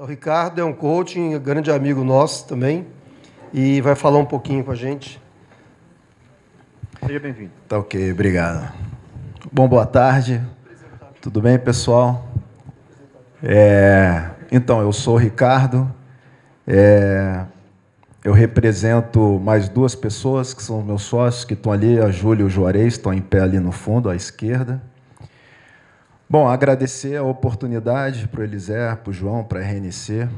Então, o Ricardo é um coaching, grande amigo nosso também, e vai falar um pouquinho com a gente. Seja bem-vindo. Tá ok, obrigado. Bom, boa tarde. Tudo bem, pessoal? É, então, eu sou o Ricardo. É, eu represento mais duas pessoas que são meus sócios, que estão ali, a Júlia e o Juarez, estão em pé ali no fundo, à esquerda. Bom, agradecer a oportunidade para o Elisé, para o João, para a RNC.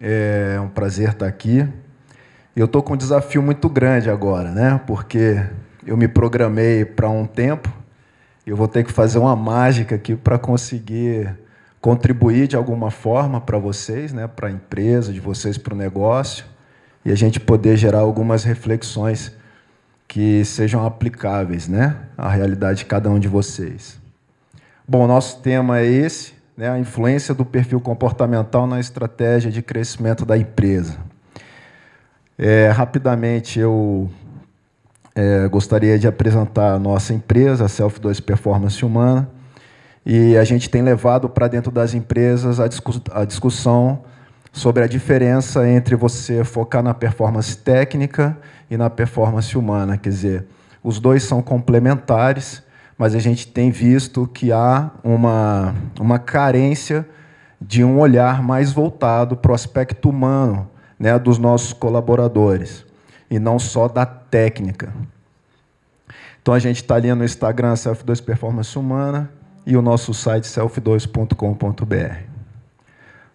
É um prazer estar aqui. Eu estou com um desafio muito grande agora, né? Porque eu me programei para um tempo. Eu vou ter que fazer uma mágica aqui para conseguir contribuir de alguma forma para vocês, né? Para a empresa, de vocês para o negócio e a gente poder gerar algumas reflexões que sejam aplicáveis, né? À realidade de cada um de vocês. Bom, nosso tema é esse, né, a influência do perfil comportamental na estratégia de crescimento da empresa. É, rapidamente, eu é, gostaria de apresentar a nossa empresa, a Self 2 Performance Humana, e a gente tem levado para dentro das empresas a, discuss a discussão sobre a diferença entre você focar na performance técnica e na performance humana, quer dizer, os dois são complementares, mas a gente tem visto que há uma, uma carência de um olhar mais voltado para o aspecto humano né, dos nossos colaboradores, e não só da técnica. Então a gente está ali no Instagram Self2 Performance Humana e o nosso site self2.com.br.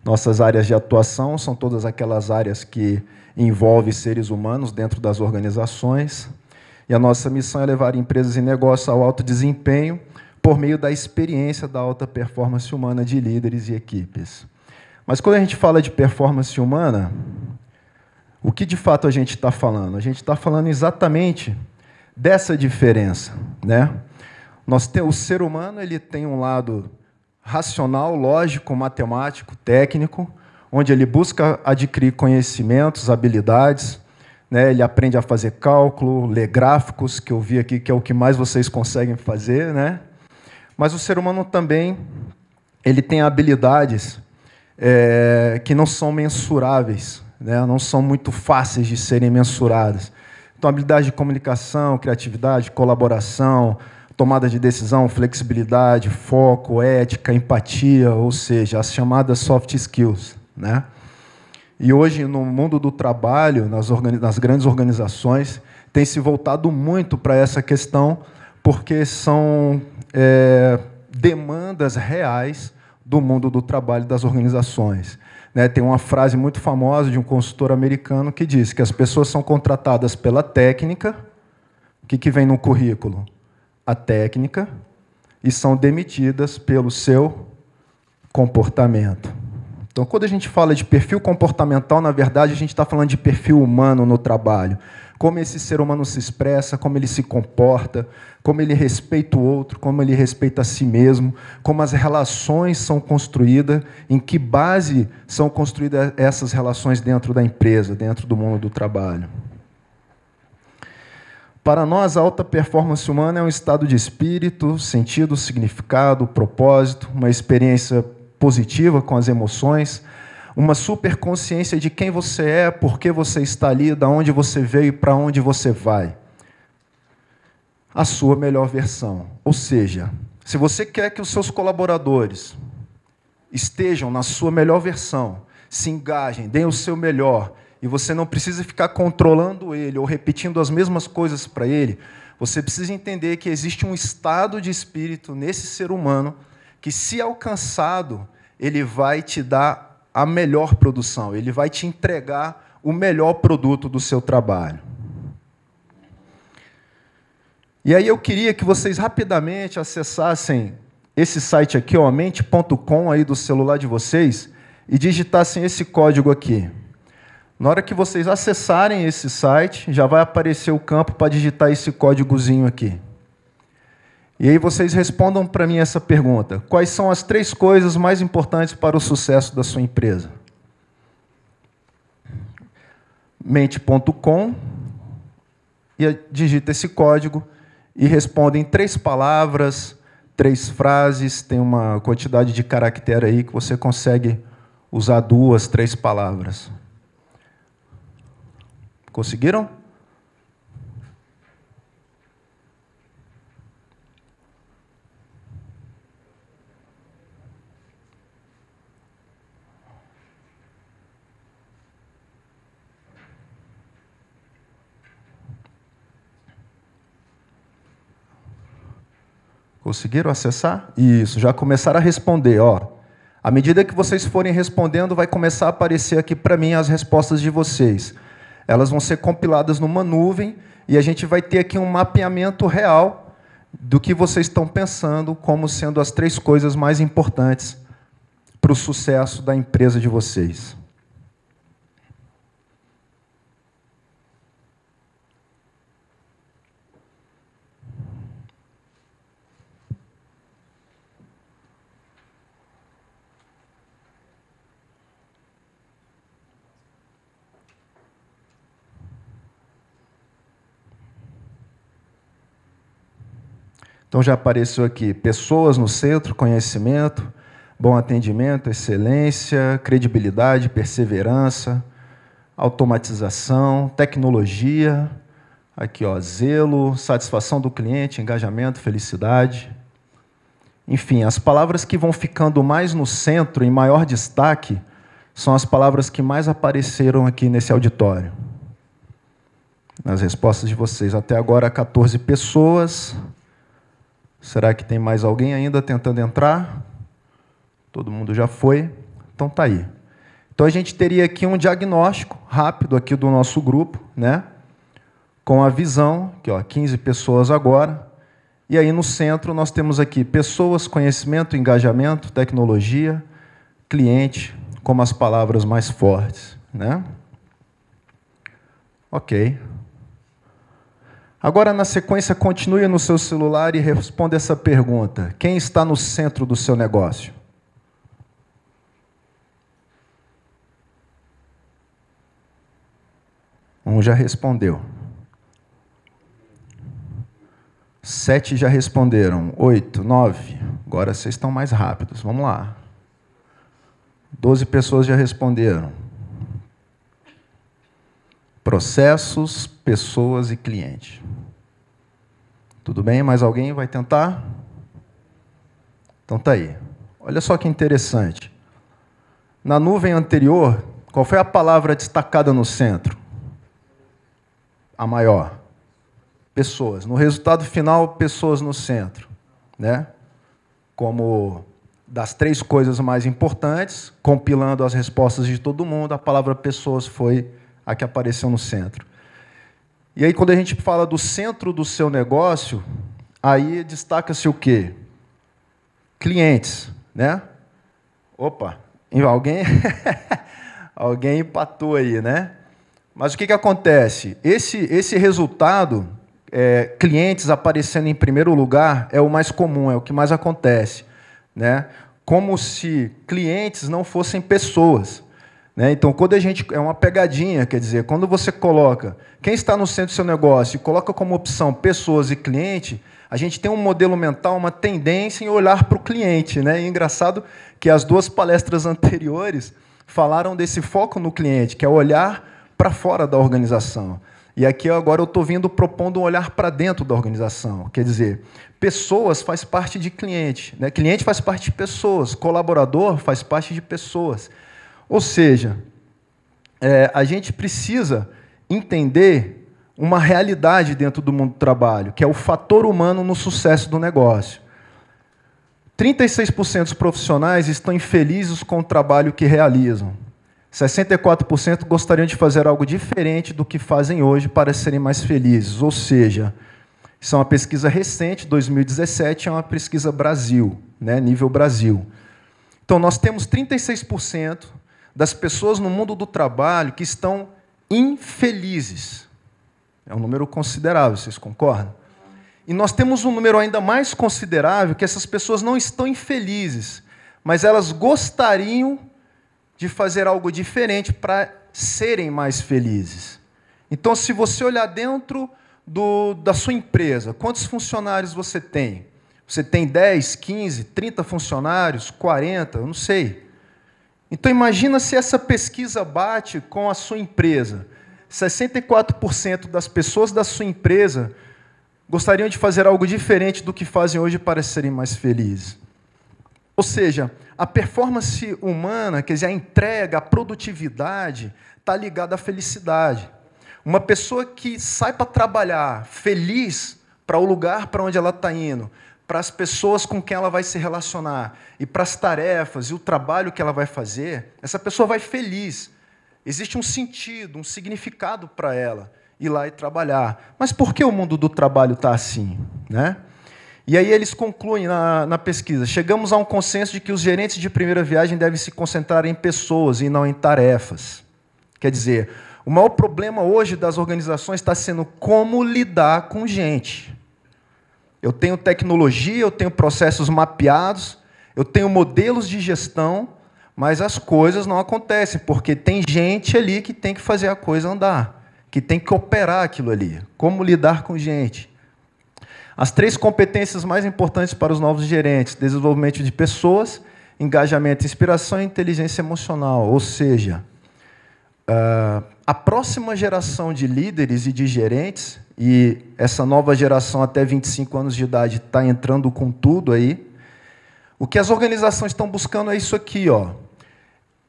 Nossas áreas de atuação são todas aquelas áreas que envolvem seres humanos dentro das organizações. E a nossa missão é levar empresas e negócios ao alto desempenho por meio da experiência da alta performance humana de líderes e equipes. Mas quando a gente fala de performance humana, o que de fato a gente está falando? A gente está falando exatamente dessa diferença, né? Nós tem, o ser humano ele tem um lado racional, lógico, matemático, técnico, onde ele busca adquirir conhecimentos, habilidades, né? Ele aprende a fazer cálculo, ler gráficos, que eu vi aqui que é o que mais vocês conseguem fazer, né? Mas o ser humano também ele tem habilidades é, que não são mensuráveis, né? Não são muito fáceis de serem mensuradas. Então, habilidade de comunicação, criatividade, colaboração, tomada de decisão, flexibilidade, foco, ética, empatia, ou seja, as chamadas soft skills, né? E hoje, no mundo do trabalho, nas, nas grandes organizações, tem se voltado muito para essa questão, porque são é, demandas reais do mundo do trabalho das organizações. Né, tem uma frase muito famosa de um consultor americano que diz que as pessoas são contratadas pela técnica, o que, que vem no currículo? A técnica, e são demitidas pelo seu comportamento. Então, quando a gente fala de perfil comportamental, na verdade, a gente está falando de perfil humano no trabalho. Como esse ser humano se expressa, como ele se comporta, como ele respeita o outro, como ele respeita a si mesmo, como as relações são construídas, em que base são construídas essas relações dentro da empresa, dentro do mundo do trabalho. Para nós, a alta performance humana é um estado de espírito, sentido, significado, propósito, uma experiência positiva com as emoções, uma super consciência de quem você é, por que você está ali, da onde você veio e para onde você vai. A sua melhor versão. Ou seja, se você quer que os seus colaboradores estejam na sua melhor versão, se engajem, deem o seu melhor, e você não precisa ficar controlando ele ou repetindo as mesmas coisas para ele, você precisa entender que existe um estado de espírito nesse ser humano que, se alcançado, ele vai te dar a melhor produção, ele vai te entregar o melhor produto do seu trabalho. E aí eu queria que vocês rapidamente acessassem esse site aqui, o mente.com aí do celular de vocês e digitassem esse código aqui. Na hora que vocês acessarem esse site, já vai aparecer o campo para digitar esse códigozinho aqui. E aí vocês respondam para mim essa pergunta: quais são as três coisas mais importantes para o sucesso da sua empresa? Mente.com e digita esse código e responde em três palavras, três frases, tem uma quantidade de caractere aí que você consegue usar duas, três palavras. Conseguiram? Conseguiram acessar? Isso, já começaram a responder, ó. À medida que vocês forem respondendo, vai começar a aparecer aqui para mim as respostas de vocês. Elas vão ser compiladas numa nuvem e a gente vai ter aqui um mapeamento real do que vocês estão pensando como sendo as três coisas mais importantes para o sucesso da empresa de vocês. Então já apareceu aqui pessoas no centro, conhecimento, bom atendimento, excelência, credibilidade, perseverança, automatização, tecnologia, aqui ó, zelo, satisfação do cliente, engajamento, felicidade. Enfim, as palavras que vão ficando mais no centro, em maior destaque, são as palavras que mais apareceram aqui nesse auditório. Nas respostas de vocês, até agora 14 pessoas, Será que tem mais alguém ainda tentando entrar? Todo mundo já foi. Então tá aí. Então a gente teria aqui um diagnóstico rápido aqui do nosso grupo, né? Com a visão, que ó, 15 pessoas agora. E aí no centro nós temos aqui pessoas, conhecimento, engajamento, tecnologia, cliente, como as palavras mais fortes, né? OK. Agora, na sequência, continue no seu celular e responda essa pergunta: quem está no centro do seu negócio? Um já respondeu. Sete já responderam. Oito, nove. Agora vocês estão mais rápidos. Vamos lá. Doze pessoas já responderam processos, pessoas e cliente. Tudo bem? Mais alguém vai tentar? Então tá aí. Olha só que interessante. Na nuvem anterior, qual foi a palavra destacada no centro? A maior. Pessoas. No resultado final, pessoas no centro, né? Como das três coisas mais importantes, compilando as respostas de todo mundo, a palavra pessoas foi a que apareceu no centro. E aí, quando a gente fala do centro do seu negócio, aí destaca-se o quê? Clientes, né? Opa, alguém, alguém empatou aí, né? Mas o que, que acontece? Esse, esse resultado, é, clientes aparecendo em primeiro lugar, é o mais comum, é o que mais acontece. Né? Como se clientes não fossem pessoas. Né? Então, quando a gente. É uma pegadinha, quer dizer, quando você coloca quem está no centro do seu negócio e coloca como opção pessoas e cliente, a gente tem um modelo mental, uma tendência em olhar para o cliente. Né? E é engraçado que as duas palestras anteriores falaram desse foco no cliente, que é olhar para fora da organização. E aqui agora eu estou vindo propondo um olhar para dentro da organização. Quer dizer, pessoas faz parte de cliente, né? cliente faz parte de pessoas, colaborador faz parte de pessoas. Ou seja, é, a gente precisa entender uma realidade dentro do mundo do trabalho, que é o fator humano no sucesso do negócio. 36% dos profissionais estão infelizes com o trabalho que realizam. 64% gostariam de fazer algo diferente do que fazem hoje para serem mais felizes. Ou seja, isso é uma pesquisa recente, 2017, é uma pesquisa Brasil, né, nível Brasil. Então, nós temos 36% das pessoas no mundo do trabalho que estão infelizes. É um número considerável, vocês concordam? E nós temos um número ainda mais considerável que essas pessoas não estão infelizes, mas elas gostariam de fazer algo diferente para serem mais felizes. Então, se você olhar dentro do, da sua empresa, quantos funcionários você tem? Você tem 10, 15, 30 funcionários, 40, eu não sei. Então imagina se essa pesquisa bate com a sua empresa. 64% das pessoas da sua empresa gostariam de fazer algo diferente do que fazem hoje para serem mais felizes. Ou seja, a performance humana, quer dizer, a entrega, a produtividade, está ligada à felicidade. Uma pessoa que sai para trabalhar feliz para o lugar para onde ela está indo, para as pessoas com quem ela vai se relacionar e para as tarefas e o trabalho que ela vai fazer, essa pessoa vai feliz. Existe um sentido, um significado para ela ir lá e trabalhar. Mas por que o mundo do trabalho está assim? Né? E aí eles concluem na, na, pesquisa: chegamos a um consenso de que os gerentes de primeira viagem devem se concentrar em pessoas e não em tarefas. Quer dizer, o maior problema hoje das organizações está sendo como lidar com gente. Eu tenho tecnologia, eu tenho processos mapeados, eu tenho modelos de gestão, mas as coisas não acontecem, porque tem gente ali que tem que fazer a coisa andar, que tem que operar aquilo ali. Como lidar com gente? As três competências mais importantes para os novos gerentes: desenvolvimento de pessoas, engajamento, inspiração e inteligência emocional. Ou seja, uh, a próxima geração de líderes e de gerentes, e essa nova geração até 25 anos de idade está entrando com tudo aí, o que as organizações estão buscando é isso aqui, ó.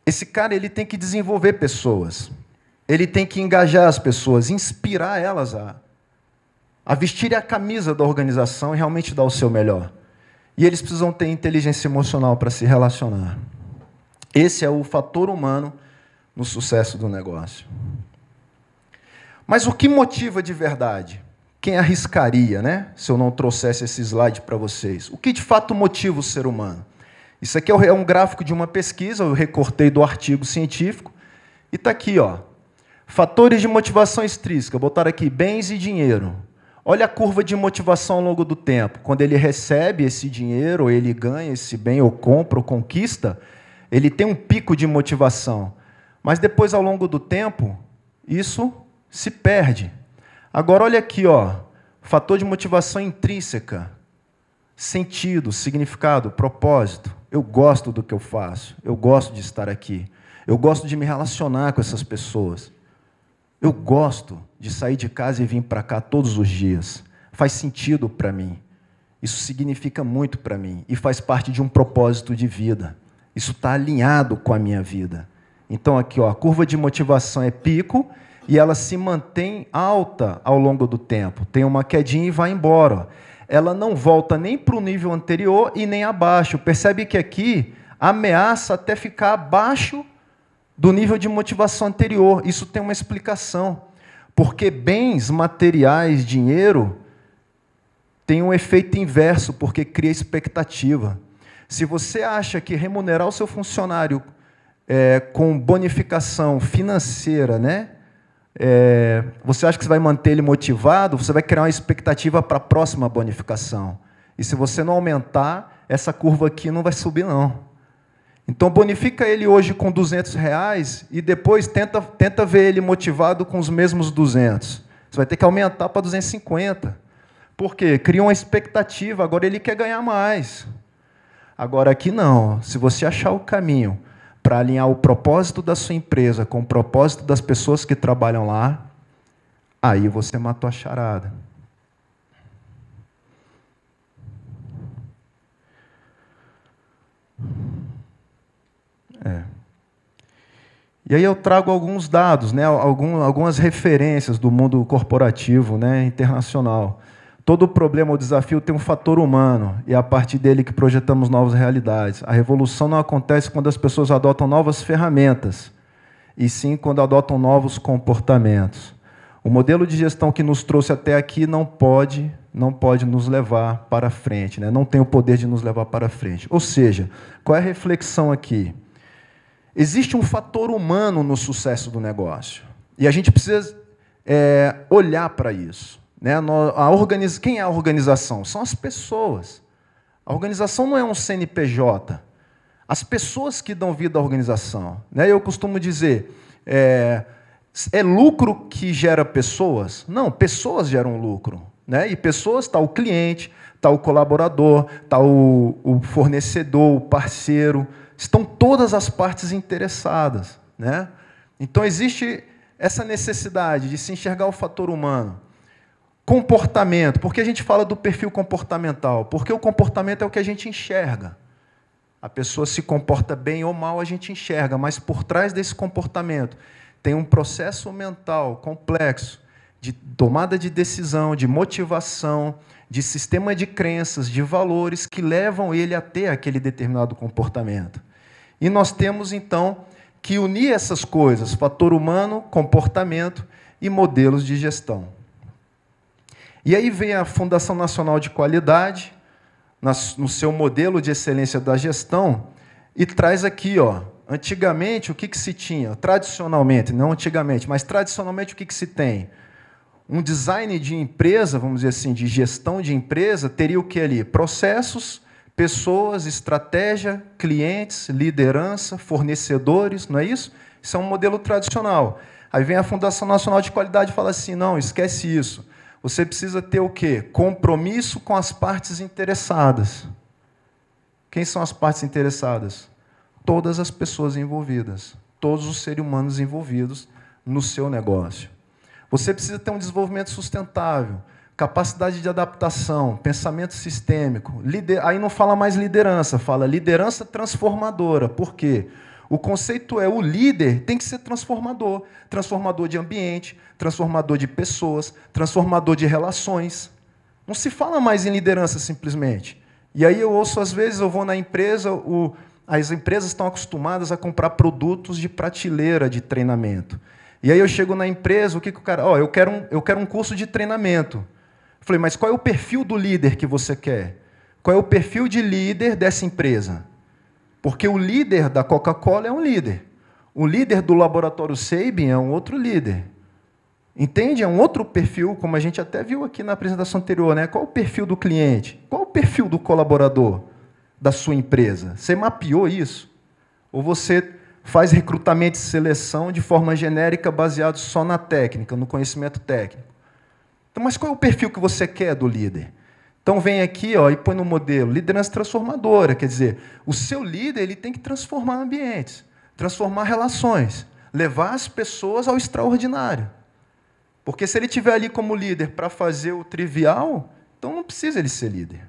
Esse cara ele tem que desenvolver pessoas. Ele tem que engajar as pessoas, inspirar elas a, a vestirem a camisa da organização e realmente dar o seu melhor. E eles precisam ter inteligência emocional para se relacionar. Esse é o fator humano no sucesso do negócio. Mas o que motiva de verdade? Quem arriscaria, né? Se eu não trouxesse esse slide para vocês. O que de fato motiva o ser humano? Isso aqui é, é um gráfico de uma pesquisa, eu recortei do artigo científico. E está aqui, ó. Fatores de motivação extrínseca, botar aqui bens e dinheiro. Olha a curva de motivação ao longo do tempo. Quando ele recebe esse dinheiro, ou ele ganha esse bem, ou compra, ou conquista, ele tem um pico de motivação. Mas depois, ao longo do tempo, isso se perde. Agora, olha aqui, ó, fator de motivação intrínseca, sentido, significado, propósito. Eu gosto do que eu faço, eu gosto de estar aqui, eu gosto de me relacionar com essas pessoas. Eu gosto de sair de casa e vir para cá todos os dias. Faz sentido para mim. Isso significa muito para mim e faz parte de um propósito de vida. Isso está alinhado com a minha vida. Então aqui, ó, a curva de motivação é pico e ela se mantém alta ao longo do tempo. Tem uma quedinha e vai embora. Ela não volta nem para o nível anterior e nem abaixo. Percebe que aqui ameaça até ficar abaixo do nível de motivação anterior. Isso tem uma explicação. Porque bens materiais, dinheiro, tem um efeito inverso, porque cria expectativa. Se você acha que remunerar o seu funcionário é, com bonificação financeira, né? É, você acha que você vai manter ele motivado? Você vai criar uma expectativa para a próxima bonificação. E se você não aumentar, essa curva aqui não vai subir, não. Então, bonifica ele hoje com 200 reais e depois tenta, tenta ver ele motivado com os mesmos 200. Você vai ter que aumentar para 250. Por quê? Cria uma expectativa, agora ele quer ganhar mais. Agora, aqui não. Se você achar o caminho para alinhar o propósito da sua empresa com o propósito das pessoas que trabalham lá, aí você matou a charada. É. E aí eu trago alguns dados, né, algumas referências do mundo corporativo né, internacional. Todo problema ou desafio tem um fator humano e é a partir dele que projetamos novas realidades. A revolução não acontece quando as pessoas adotam novas ferramentas, e sim quando adotam novos comportamentos. O modelo de gestão que nos trouxe até aqui não pode, não pode nos levar para frente, né? não tem o poder de nos levar para frente. Ou seja, qual é a reflexão aqui? Existe um fator humano no sucesso do negócio e a gente precisa é, olhar para isso. Né? A organiz... Quem é a organização? São as pessoas. A organização não é um CNPJ. As pessoas que dão vida à organização. Né? Eu costumo dizer: é... é lucro que gera pessoas? Não, pessoas geram lucro. Né? E pessoas está o cliente, está o colaborador, está o, o fornecedor, o parceiro. Estão todas as partes interessadas. Né? Então existe essa necessidade de se enxergar o fator humano comportamento. Por que a gente fala do perfil comportamental? Porque o comportamento é o que a gente enxerga. A pessoa se comporta bem ou mal, a gente enxerga, mas por trás desse comportamento tem um processo mental complexo de tomada de decisão, de motivação, de sistema de crenças, de valores que levam ele a ter aquele determinado comportamento. E nós temos então que unir essas coisas, fator humano, comportamento e modelos de gestão. E aí vem a Fundação Nacional de Qualidade, no seu modelo de excelência da gestão, e traz aqui, ó, antigamente o que, que se tinha? Tradicionalmente, não antigamente, mas tradicionalmente o que, que se tem? Um design de empresa, vamos dizer assim, de gestão de empresa, teria o que ali? Processos, pessoas, estratégia, clientes, liderança, fornecedores, não é isso? Isso é um modelo tradicional. Aí vem a Fundação Nacional de Qualidade e fala assim: não, esquece isso. Você precisa ter o quê? Compromisso com as partes interessadas. Quem são as partes interessadas? Todas as pessoas envolvidas, todos os seres humanos envolvidos no seu negócio. Você precisa ter um desenvolvimento sustentável, capacidade de adaptação, pensamento sistêmico. Lider... Aí não fala mais liderança, fala liderança transformadora. Por quê? Porque o conceito é o líder tem que ser transformador, transformador de ambiente, transformador de pessoas, transformador de relações. Não se fala mais em liderança simplesmente. E aí eu ouço às vezes, eu vou na empresa, o, as empresas estão acostumadas a comprar produtos de prateleira de treinamento. E aí eu chego na empresa, o que, que o cara, ó, oh, eu quero um, eu quero um curso de treinamento. falei, mas qual é o perfil do líder que você quer? Qual é o perfil de líder dessa empresa? Porque o líder da Coca-Cola é um líder. O líder do laboratório Sabin é um outro líder. Entende? É um outro perfil, como a gente até viu aqui na apresentação anterior, né? Qual o perfil do cliente? Qual o perfil do colaborador da sua empresa? Você mapeou isso? Ou você faz recrutamento e seleção de forma genérica baseado só na técnica, no conhecimento técnico? Então, mas qual é o perfil que você quer do líder? Então vem aqui ó, e põe no modelo liderança transformadora, quer dizer, o seu líder ele tem que transformar ambientes, transformar relações, levar as pessoas ao extraordinário. Porque se ele tiver ali como líder para fazer o trivial, então não precisa ele ser líder.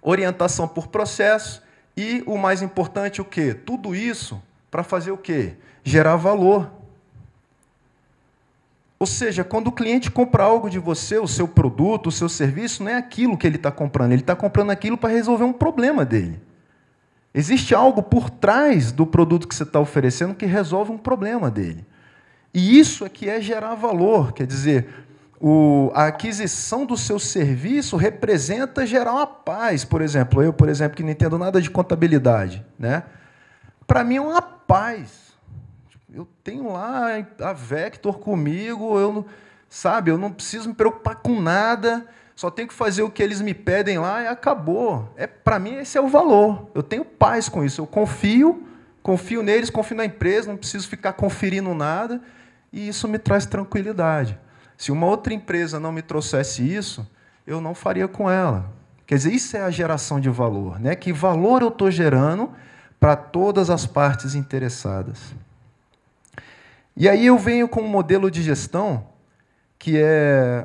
Orientação por processo e o mais importante o quê? Tudo isso para fazer o quê? Gerar valor. Ou seja, quando o cliente compra algo de você, o seu produto, o seu serviço, não é aquilo que ele está comprando, ele está comprando aquilo para resolver um problema dele. Existe algo por trás do produto que você está oferecendo que resolve um problema dele. E isso é que é gerar valor, quer dizer, o, a aquisição do seu serviço representa gerar uma paz. Por exemplo, eu, por exemplo, que não entendo nada de contabilidade, né? Para mim é uma paz eu tenho lá a Vector comigo, eu não, sabe, eu não preciso me preocupar com nada, só tenho que fazer o que eles me pedem lá e acabou. É para mim esse é o valor. Eu tenho paz com isso, eu confio, confio neles, confio na empresa, não preciso ficar conferindo nada e isso me traz tranquilidade. Se uma outra empresa não me trouxesse isso, eu não faria com ela. Quer dizer, isso é a geração de valor, né? Que valor eu estou gerando para todas as partes interessadas. E aí eu venho com um modelo de gestão que é,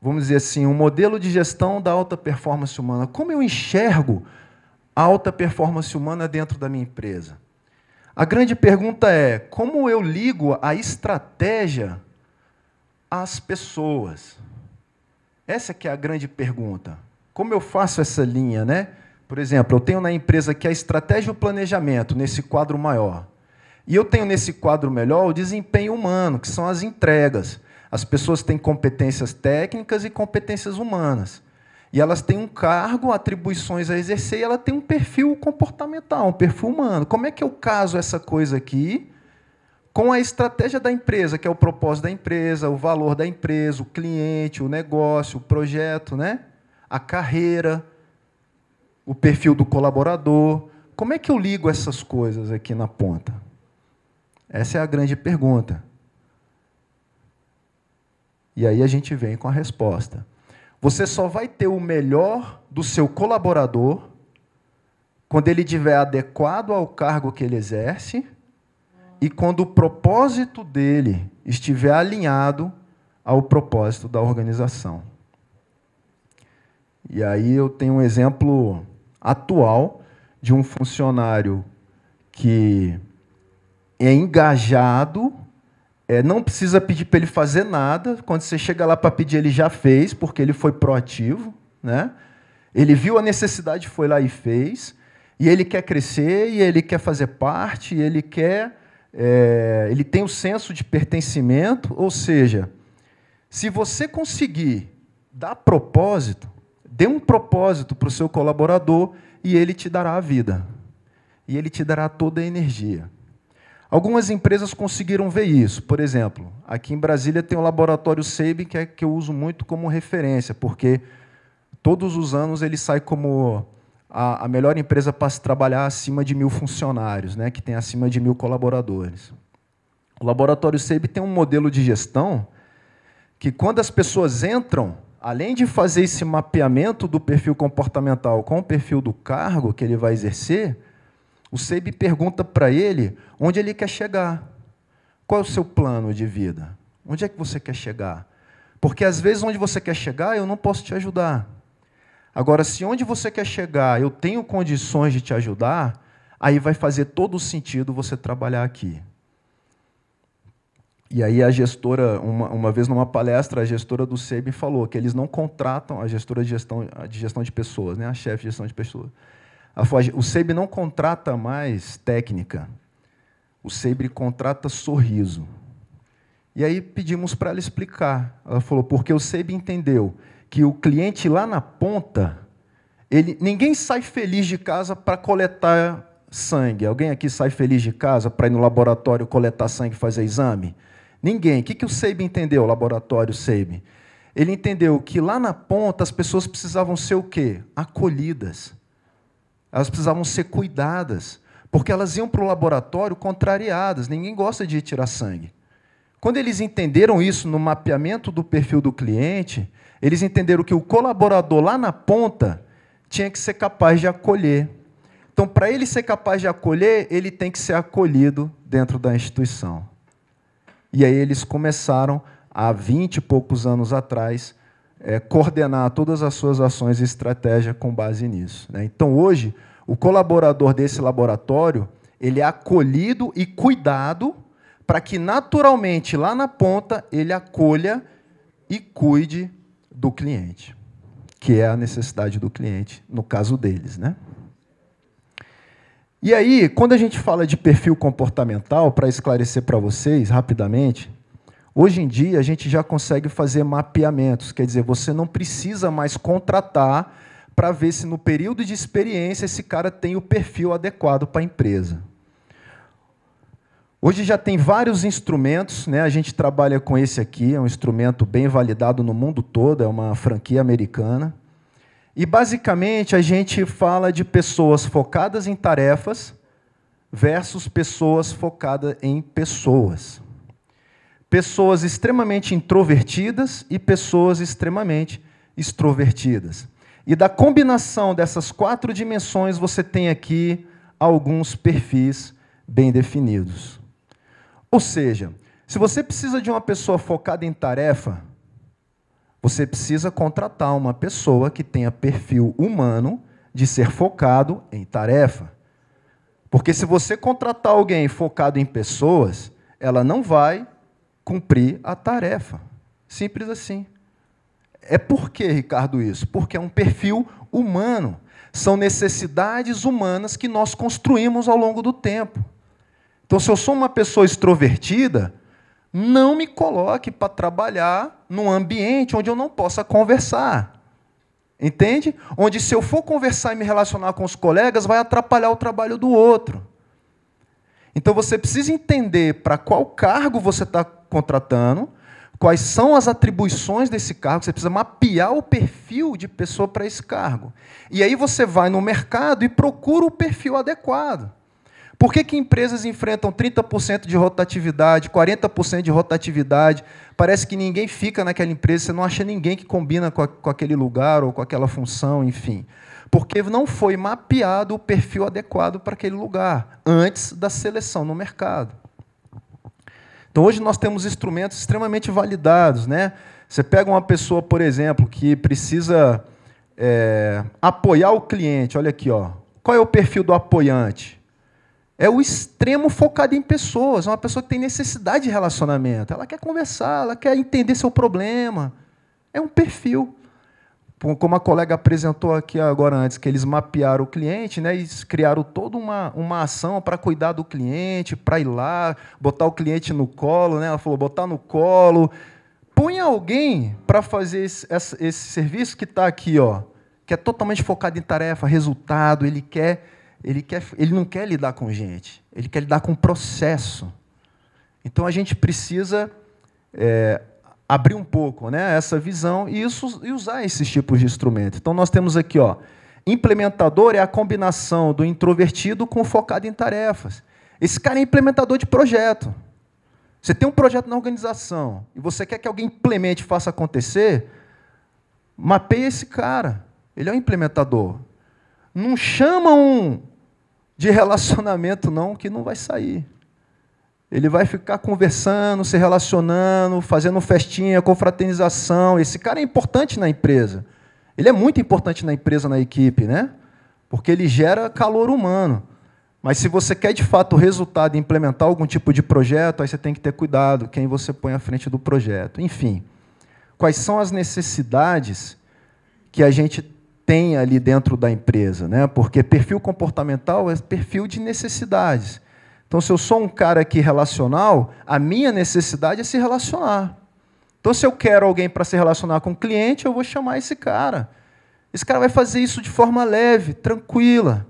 vamos dizer assim, um modelo de gestão da alta performance humana. Como eu enxergo a alta performance humana dentro da minha empresa? A grande pergunta é: como eu ligo a estratégia às pessoas? Essa que é a grande pergunta. Como eu faço essa linha, né? Por exemplo, eu tenho na empresa que a estratégia e o planejamento nesse quadro maior. E eu tenho nesse quadro melhor o desempenho humano, que são as entregas. As pessoas têm competências técnicas e competências humanas. E elas têm um cargo, atribuições a exercer, e ela tem um perfil comportamental, um perfil humano. Como é que eu caso essa coisa aqui com a estratégia da empresa, que é o propósito da empresa, o valor da empresa, o cliente, o negócio, o projeto, né? a carreira, o perfil do colaborador? Como é que eu ligo essas coisas aqui na ponta? Essa é a grande pergunta. E aí a gente vem com a resposta. Você só vai ter o melhor do seu colaborador quando ele estiver adequado ao cargo que ele exerce e quando o propósito dele estiver alinhado ao propósito da organização. E aí eu tenho um exemplo atual de um funcionário que é engajado, é, não precisa pedir para ele fazer nada. Quando você chega lá para pedir, ele já fez, porque ele foi proativo. Né? Ele viu a necessidade, foi lá e fez. E ele quer crescer, e ele quer fazer parte, e ele quer. É, ele tem o um senso de pertencimento, ou seja, se você conseguir dar propósito, dê um propósito para o seu colaborador e ele te dará a vida. E ele te dará toda a energia. Algumas empresas conseguiram ver isso. Por exemplo, aqui em Brasília tem o laboratório SEIB, que é que eu uso muito como referência, porque todos os anos ele sai como a, a melhor empresa para se trabalhar acima de mil funcionários, né, que tem acima de mil colaboradores. O laboratório SEIB tem um modelo de gestão que, quando as pessoas entram, além de fazer esse mapeamento do perfil comportamental com o perfil do cargo que ele vai exercer, o Seb pergunta para ele onde ele quer chegar. Qual é o seu plano de vida? Onde é que você quer chegar? Porque às vezes onde você quer chegar eu não posso te ajudar. Agora, se onde você quer chegar eu tenho condições de te ajudar, aí vai fazer todo o sentido você trabalhar aqui. E aí a gestora, uma, uma vez numa palestra, a gestora do SEB falou que eles não contratam a gestora de gestão de, gestão de pessoas, né? a chefe de gestão de pessoas. O SEIB não contrata mais técnica, o SEIB contrata sorriso. E aí pedimos para ela explicar. Ela falou, porque o SEIB entendeu que o cliente lá na ponta, ele, ninguém sai feliz de casa para coletar sangue. Alguém aqui sai feliz de casa para ir no laboratório coletar sangue e fazer exame? Ninguém. O que, que o SEIB entendeu, o laboratório SEIB? Ele entendeu que lá na ponta as pessoas precisavam ser o quê? Acolhidas. Elas precisavam ser cuidadas, porque elas iam para o laboratório contrariadas, ninguém gosta de tirar sangue. Quando eles entenderam isso no mapeamento do perfil do cliente, eles entenderam que o colaborador lá na ponta tinha que ser capaz de acolher. Então, para ele ser capaz de acolher, ele tem que ser acolhido dentro da instituição. E aí eles começaram, há 20 e poucos anos atrás, é, coordenar todas as suas ações e estratégia com base nisso. Né? Então, hoje, o colaborador desse laboratório ele é acolhido e cuidado para que, naturalmente, lá na ponta, ele acolha e cuide do cliente, que é a necessidade do cliente, no caso deles. Né? E aí, quando a gente fala de perfil comportamental, para esclarecer para vocês rapidamente, Hoje em dia, a gente já consegue fazer mapeamentos, quer dizer, você não precisa mais contratar para ver se no período de experiência esse cara tem o perfil adequado para a empresa. Hoje já tem vários instrumentos, né? a gente trabalha com esse aqui, é um instrumento bem validado no mundo todo, é uma franquia americana. E basicamente a gente fala de pessoas focadas em tarefas versus pessoas focadas em pessoas pessoas extremamente introvertidas e pessoas extremamente extrovertidas. E da combinação dessas quatro dimensões, você tem aqui alguns perfis bem definidos. Ou seja, se você precisa de uma pessoa focada em tarefa, você precisa contratar uma pessoa que tenha perfil humano de ser focado em tarefa. Porque se você contratar alguém focado em pessoas, ela não vai cumprir a tarefa. Simples assim. É por que, Ricardo, isso? Porque é um perfil humano. São necessidades humanas que nós construímos ao longo do tempo. Então, se eu sou uma pessoa extrovertida, não me coloque para trabalhar num ambiente onde eu não possa conversar. Entende? Onde, se eu for conversar e me relacionar com os colegas, vai atrapalhar o trabalho do outro. Então você precisa entender para qual cargo você está contratando, quais são as atribuições desse cargo, você precisa mapear o perfil de pessoa para esse cargo. E aí você vai no mercado e procura o perfil adequado. Por que, que empresas enfrentam 30% de rotatividade, 40% de rotatividade? Parece que ninguém fica naquela empresa, você não acha ninguém que combina com, a, com aquele lugar ou com aquela função, enfim porque não foi mapeado o perfil adequado para aquele lugar antes da seleção no mercado. Então hoje nós temos instrumentos extremamente validados, né? Você pega uma pessoa, por exemplo, que precisa é, apoiar o cliente. Olha aqui, ó. Qual é o perfil do apoiante? É o extremo focado em pessoas. É uma pessoa que tem necessidade de relacionamento. Ela quer conversar, ela quer entender seu problema. É um perfil como a colega apresentou aqui agora antes, que eles mapearam o cliente, né? E criaram toda uma, uma ação para cuidar do cliente, para ir lá, botar o cliente no colo, né? Ela falou, botar no colo. Põe alguém para fazer esse, esse, esse, serviço que está aqui, ó, que é totalmente focado em tarefa, resultado. Ele quer, ele quer, ele não quer lidar com gente. Ele quer lidar com processo. Então a gente precisa é, abrir um pouco né, essa visão e, isso, e usar esses tipos de instrumento. Então, nós temos aqui, ó, implementador é a combinação do introvertido com focado em tarefas. Esse cara é implementador de projeto. Você tem um projeto na organização e você quer que alguém implemente, faça acontecer, Mapeie esse cara. Ele é um implementador. Não chama um de relacionamento, não, que não vai sair. Ele vai ficar conversando, se relacionando, fazendo festinha, confraternização. Esse cara é importante na empresa. Ele é muito importante na empresa, na equipe, né? Porque ele gera calor humano. Mas se você quer de fato o resultado e implementar algum tipo de projeto, aí você tem que ter cuidado quem você põe à frente do projeto. Enfim, quais são as necessidades que a gente tem ali dentro da empresa, né? Porque perfil comportamental é perfil de necessidades. Então, se eu sou um cara aqui relacional, a minha necessidade é se relacionar. Então, se eu quero alguém para se relacionar com um cliente, eu vou chamar esse cara. Esse cara vai fazer isso de forma leve, tranquila,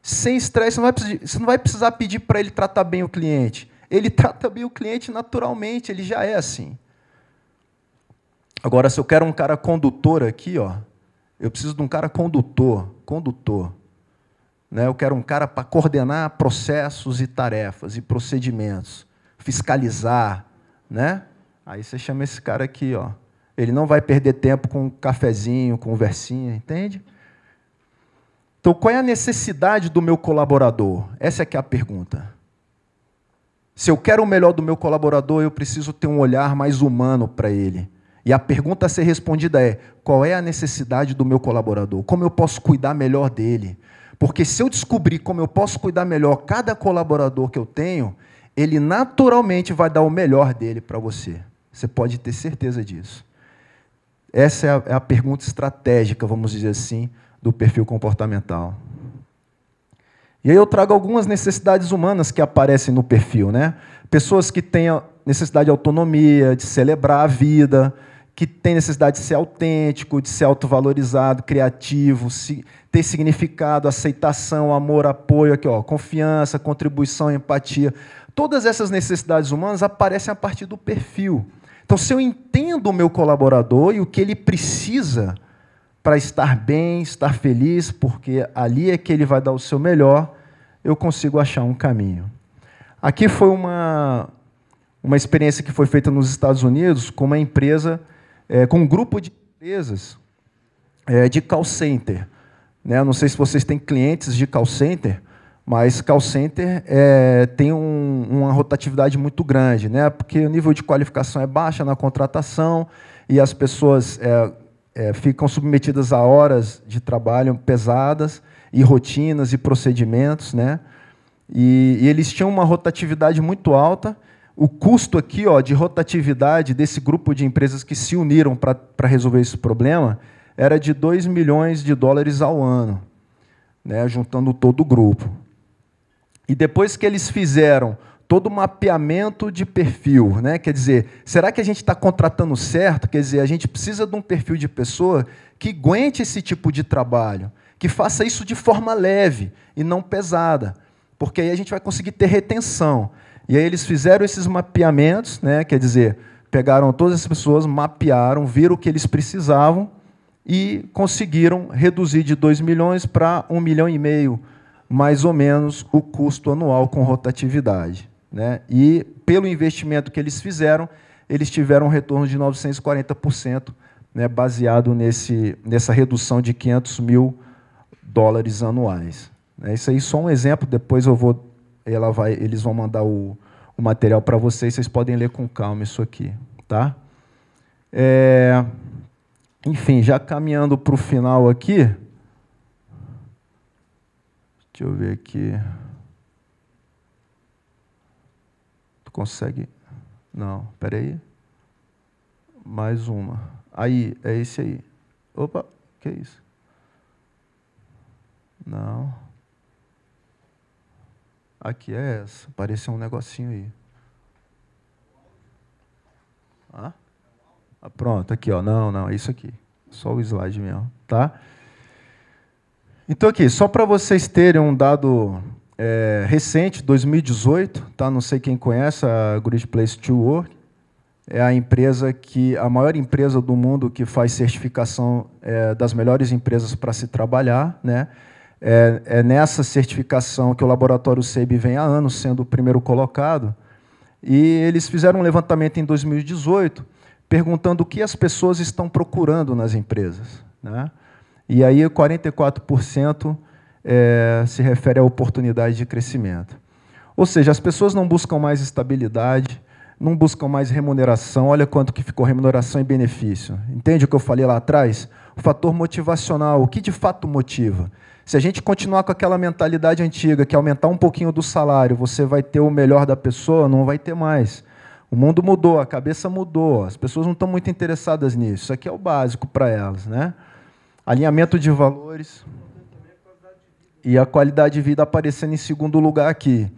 sem estresse. Você não vai precisar pedir para ele tratar bem o cliente. Ele trata bem o cliente naturalmente, ele já é assim. Agora, se eu quero um cara condutor aqui, ó, eu preciso de um cara condutor, condutor. Né? Eu quero um cara para coordenar processos e tarefas e procedimentos, fiscalizar, né? Aí você chama esse cara aqui, ó. Ele não vai perder tempo com um cafezinho, conversinha, entende? Então, qual é a necessidade do meu colaborador? Essa é que é a pergunta. Se eu quero o melhor do meu colaborador, eu preciso ter um olhar mais humano para ele. E a pergunta a ser respondida é: qual é a necessidade do meu colaborador? Como eu posso cuidar melhor dele? Porque se eu descobrir como eu posso cuidar melhor cada colaborador que eu tenho, ele naturalmente vai dar o melhor dele para você. Você pode ter certeza disso. Essa é a, é a, pergunta estratégica, vamos dizer assim, do perfil comportamental. E aí eu trago algumas necessidades humanas que aparecem no perfil, né? Pessoas que têm necessidade de autonomia, de celebrar a vida, que tem necessidade de ser autêntico, de ser autovalorizado, criativo, ter significado, aceitação, amor, apoio, aqui, ó, confiança, contribuição, empatia. Todas essas necessidades humanas aparecem a partir do perfil. Então, se eu entendo o meu colaborador e o que ele precisa para estar bem, estar feliz, porque ali é que ele vai dar o seu melhor, eu consigo achar um caminho. Aqui foi uma, uma experiência que foi feita nos Estados Unidos com uma empresa é, com um grupo de empresas é, de call center. Né? Não sei se vocês têm clientes de call center, mas call center é, tem um, uma rotatividade muito grande, né? porque o nível de qualificação é baixa na contratação e as pessoas é, é, ficam submetidas a horas de trabalho pesadas e rotinas e procedimentos, né? E, e, eles tinham uma rotatividade muito alta o custo aqui ó, de rotatividade desse grupo de empresas que se uniram para resolver esse problema era de 2 milhões de dólares ao ano, né, juntando todo o grupo. E depois que eles fizeram todo o mapeamento de perfil, né? Quer dizer, será que a gente está contratando certo? Quer dizer, a gente precisa de um perfil de pessoa que aguente esse tipo de trabalho, que faça isso de forma leve e não pesada, porque aí a gente vai conseguir ter retenção. E aí eles fizeram esses mapeamentos, né? quer dizer, pegaram todas as pessoas, mapearam, viram o que eles precisavam e conseguiram reduzir de 2 milhões para 1 um milhão e meio, mais ou menos, o custo anual com rotatividade. Né? E pelo investimento que eles fizeram, eles tiveram um retorno de 940%, né, baseado nesse, nessa redução de 500 mil dólares anuais. Né? Isso aí só um exemplo, depois eu vou ela vai, eles vão mandar o, o material para vocês, vocês podem ler com calma isso aqui, tá? É, enfim, já caminhando para o final aqui, deixa eu ver aqui. Tu consegue? Não, peraí. Mais uma. Aí, é esse aí. Opa, que é isso? Não. Aqui é essa. Apareceu um negocinho aí. Ah? pronto, aqui, ó. Não, não, é isso aqui. Só o slide mesmo, tá? Então aqui, só para vocês terem um dado é, recente, 2018, tá? Não sei quem conhece a Grid Place to Work. É a empresa que a maior empresa do mundo que faz certificação é, das melhores empresas para se trabalhar, né? É, é nessa certificação que o laboratório SEIB vem há anos sendo o primeiro colocado. E eles fizeram um levantamento em 2018 perguntando o que as pessoas estão procurando nas empresas. Né? E aí 44% é, se refere à oportunidade de crescimento. Ou seja, as pessoas não buscam mais estabilidade, não buscam mais remuneração. Olha quanto que ficou remuneração e benefício. Entende o que eu falei lá atrás? o fator motivacional, o que de fato motiva. Se a gente continuar com aquela mentalidade antiga, que aumentar um pouquinho do salário, você vai ter o melhor da pessoa, não vai ter mais. O mundo mudou, a cabeça mudou, as pessoas não estão muito interessadas nisso. Isso aqui é o básico para elas, né? Alinhamento de valores e a qualidade de vida aparecendo em segundo lugar aqui.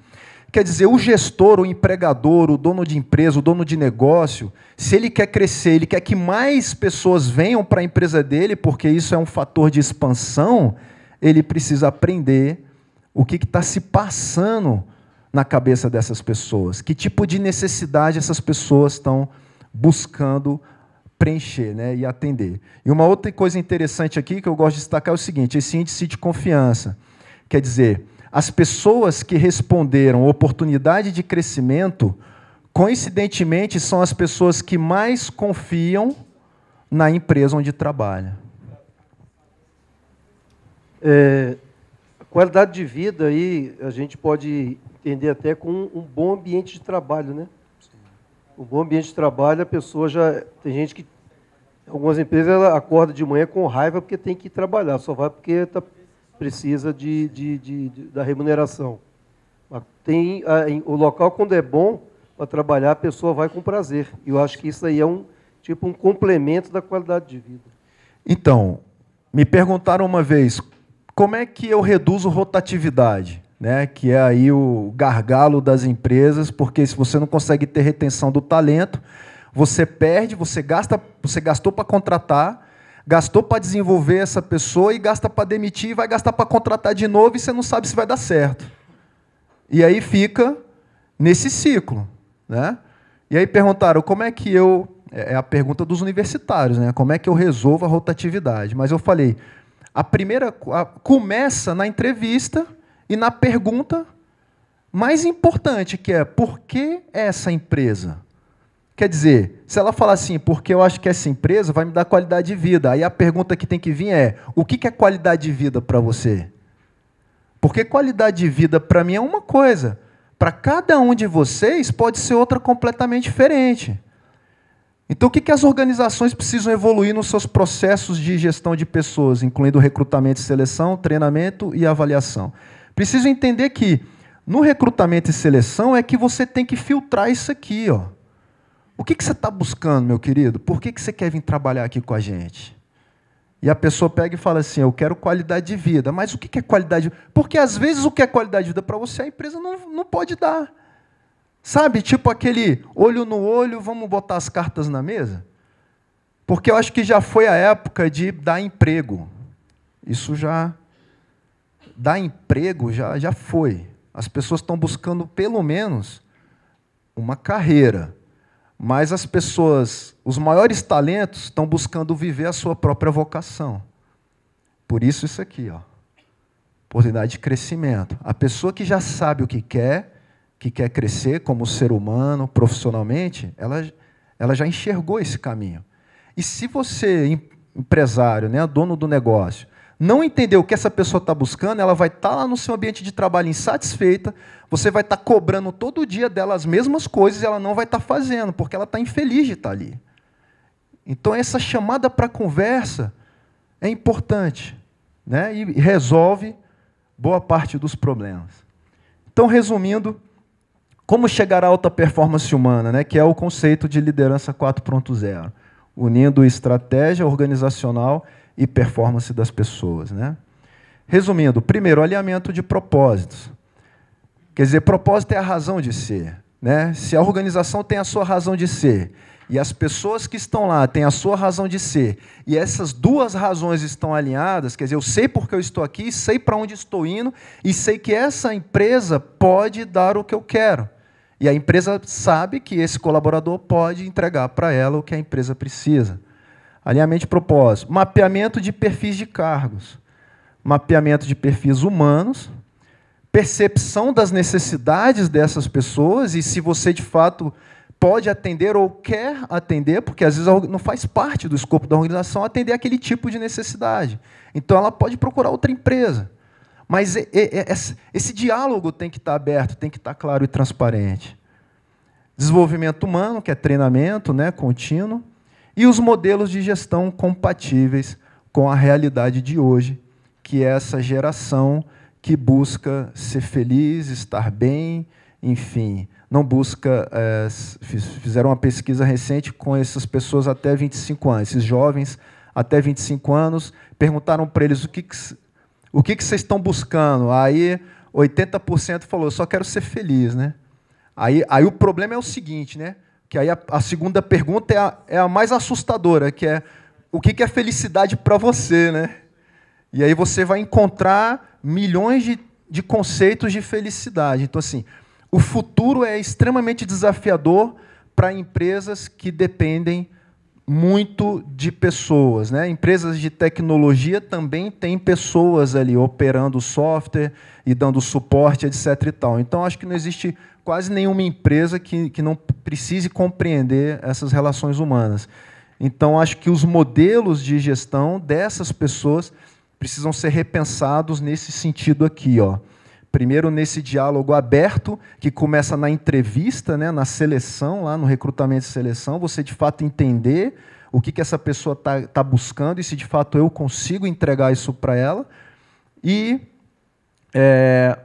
Quer dizer, o gestor, o empregador, o dono de empresa, o dono de negócio, se ele quer crescer, ele quer que mais pessoas venham para a empresa dele, porque isso é um fator de expansão, ele precisa aprender o que está se passando na cabeça dessas pessoas, que tipo de necessidade essas pessoas estão buscando preencher né, e atender. E uma outra coisa interessante aqui que eu gosto de destacar é o seguinte: esse índice de confiança. Quer dizer, as pessoas que responderam oportunidade de crescimento, coincidentemente, são as pessoas que mais confiam na empresa onde trabalha. É, qualidade de vida aí a gente pode entender até com um bom ambiente de trabalho, né? Um bom ambiente de trabalho, a pessoa já tem gente que algumas empresas ela acorda de manhã com raiva porque tem que ir trabalhar, só vai porque está precisa de, de, de, de da remuneração. tem a, em, o local, quando é bom para trabalhar, a pessoa vai com prazer. E eu acho que isso aí é um tipo um complemento da qualidade de vida. Então, me perguntaram uma vez como é que eu reduzo rotatividade, né? que é aí o gargalo das empresas, porque se você não consegue ter retenção do talento, você perde, você gasta, você gastou para contratar, gastou para desenvolver essa pessoa e gasta para demitir, e vai gastar para contratar de novo e você não sabe se vai dar certo. E aí fica nesse ciclo, né? E aí perguntaram como é que eu é, é a pergunta dos universitários, né? Como é que eu resolvo a rotatividade? Mas eu falei, a primeira a, começa na entrevista e na pergunta mais importante, que é por que essa empresa? Quer dizer, se ela falar assim, porque eu acho que essa empresa vai me dar qualidade de vida, aí a pergunta que tem que vir é: o que é qualidade de vida para você? Porque qualidade de vida para mim é uma coisa, para cada um de vocês pode ser outra completamente diferente. Então, o que as organizações precisam evoluir nos seus processos de gestão de pessoas, incluindo recrutamento e seleção, treinamento e avaliação? Preciso entender que no recrutamento e seleção é que você tem que filtrar isso aqui, ó. O que, que você está buscando, meu querido? Por que, que você quer vir trabalhar aqui com a gente? E a pessoa pega e fala assim: Eu quero qualidade de vida. Mas o que é qualidade de vida? Porque às vezes o que é qualidade de vida para você, a empresa não, não pode dar. Sabe? Tipo aquele olho no olho, vamos botar as cartas na mesa? Porque eu acho que já foi a época de dar emprego. Isso já. Dar emprego já, já foi. As pessoas estão buscando, pelo menos, uma carreira. Mas as pessoas, os maiores talentos, estão buscando viver a sua própria vocação. Por isso, isso aqui, ó. Oportunidade de crescimento. A pessoa que já sabe o que quer, que quer crescer como ser humano, profissionalmente, ela, ela já enxergou esse caminho. E se você, empresário, né, dono do negócio, não entender o que essa pessoa está buscando, ela vai estar tá lá no seu ambiente de trabalho insatisfeita, você vai estar tá cobrando todo dia dela as mesmas coisas e ela não vai estar tá fazendo, porque ela está infeliz de estar tá ali. Então, essa chamada para conversa é importante né? e resolve boa parte dos problemas. Então, resumindo, como chegar à alta performance humana, né? que é o conceito de liderança 4.0, unindo estratégia organizacional e e performance das pessoas. Né? Resumindo, primeiro, alinhamento de propósitos. Quer dizer, propósito é a razão de ser. Né? Se a organização tem a sua razão de ser e as pessoas que estão lá têm a sua razão de ser, e essas duas razões estão alinhadas, quer dizer, eu sei porque eu estou aqui, sei para onde estou indo, e sei que essa empresa pode dar o que eu quero. E a empresa sabe que esse colaborador pode entregar para ela o que a empresa precisa. Alinhamento de propósito. Mapeamento de perfis de cargos. Mapeamento de perfis humanos. Percepção das necessidades dessas pessoas e se você de fato pode atender ou quer atender, porque às vezes não faz parte do escopo da organização atender aquele tipo de necessidade. Então ela pode procurar outra empresa. Mas esse diálogo tem que estar aberto, tem que estar claro e transparente. Desenvolvimento humano, que é treinamento né, contínuo e os modelos de gestão compatíveis com a realidade de hoje, que é essa geração que busca ser feliz, estar bem, enfim, não busca. É, fizeram uma pesquisa recente com essas pessoas até 25 anos, esses jovens até 25 anos, perguntaram para eles o que, que o que, que vocês estão buscando. Aí 80% falou, eu só quero ser feliz, né? Aí, aí o problema é o seguinte, né? Que aí a, a segunda pergunta é a, é a, mais assustadora, que é o que, que é felicidade para você, né? E aí você vai encontrar milhões de, de conceitos de felicidade. Então, assim, o futuro é extremamente desafiador para empresas que dependem muito de pessoas. Né? Empresas de tecnologia também têm pessoas ali operando software e dando suporte, etc. E tal. Então, acho que não existe quase nenhuma empresa que, que não precise compreender essas relações humanas. Então, acho que os modelos de gestão dessas pessoas precisam ser repensados nesse sentido aqui. Ó. Primeiro, nesse diálogo aberto, que começa na entrevista, né, na seleção, lá no recrutamento e seleção, você de fato entender o que, que essa pessoa está tá buscando e se de fato eu consigo entregar isso para ela. E, é,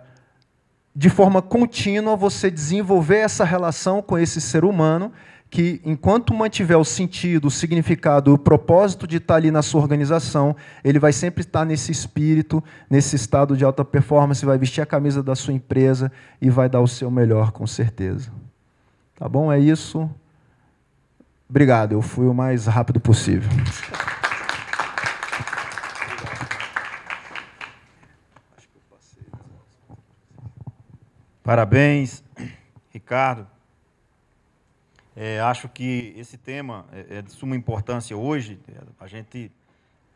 de forma contínua, você desenvolver essa relação com esse ser humano que, enquanto mantiver o sentido, o significado, o propósito de estar ali na sua organização, ele vai sempre estar nesse espírito, nesse estado de alta performance, vai vestir a camisa da sua empresa e vai dar o seu melhor, com certeza. Tá bom? É isso. Obrigado, eu fui o mais rápido possível. Parabéns, Ricardo. É, acho que esse tema é, é de suma importância hoje. É, a gente,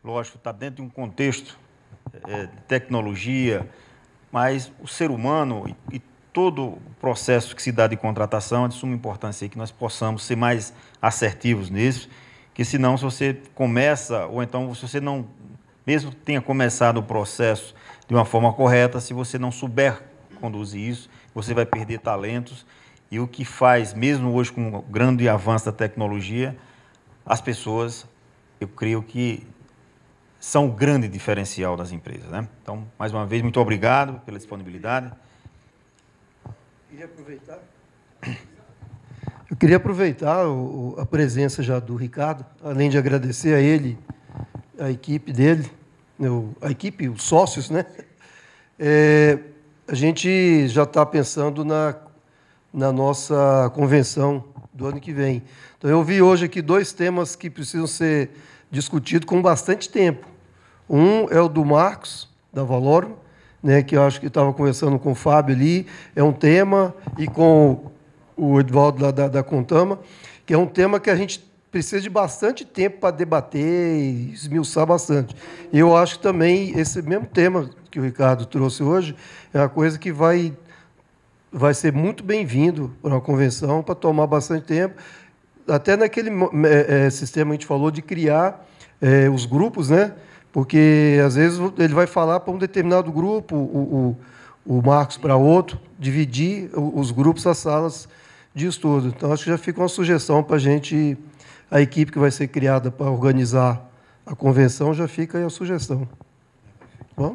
lógico, está dentro de um contexto é, é, de tecnologia, mas o ser humano e, e, todo o processo que se dá de contratação é de suma importância que nós possamos ser mais assertivos nisso, que senão se você começa, ou então se você não, mesmo que tenha começado o processo de uma forma correta, se você não souber conduzir isso, você vai perder talentos e o que faz, mesmo hoje com o grande avanço da tecnologia, as pessoas, eu creio que são o grande diferencial das empresas. Né? Então, mais uma vez, muito obrigado pela disponibilidade. Queria aproveitar. Eu queria aproveitar a presença já do Ricardo, além de agradecer a ele, a equipe dele, né, a equipe, os sócios, né? É, a gente já está pensando na na nossa convenção do ano que vem. Então, eu vi hoje aqui dois temas que precisam ser discutidos com bastante tempo. Um é o do Marcos, da Valor, né, que eu acho que estava conversando com o Fábio ali, é um tema, e com o Eduardo lá da, da Contama, que é um tema que a gente precisa de bastante tempo para debater e esmiuçar bastante. E eu acho que também esse mesmo tema que o Ricardo trouxe hoje é uma coisa que vai vai ser muito bem-vindo para uma convenção, para tomar bastante tempo. Até naquele é, é, sistema que a gente falou de criar é, os grupos, né? Porque às vezes ele vai falar para um determinado grupo, o, o, o Marcos para outro, dividir os grupos, as salas de estudo. Então, acho que já fica uma sugestão para a gente, a equipe que vai ser criada para organizar a convenção, já fica aí a sugestão. Bom?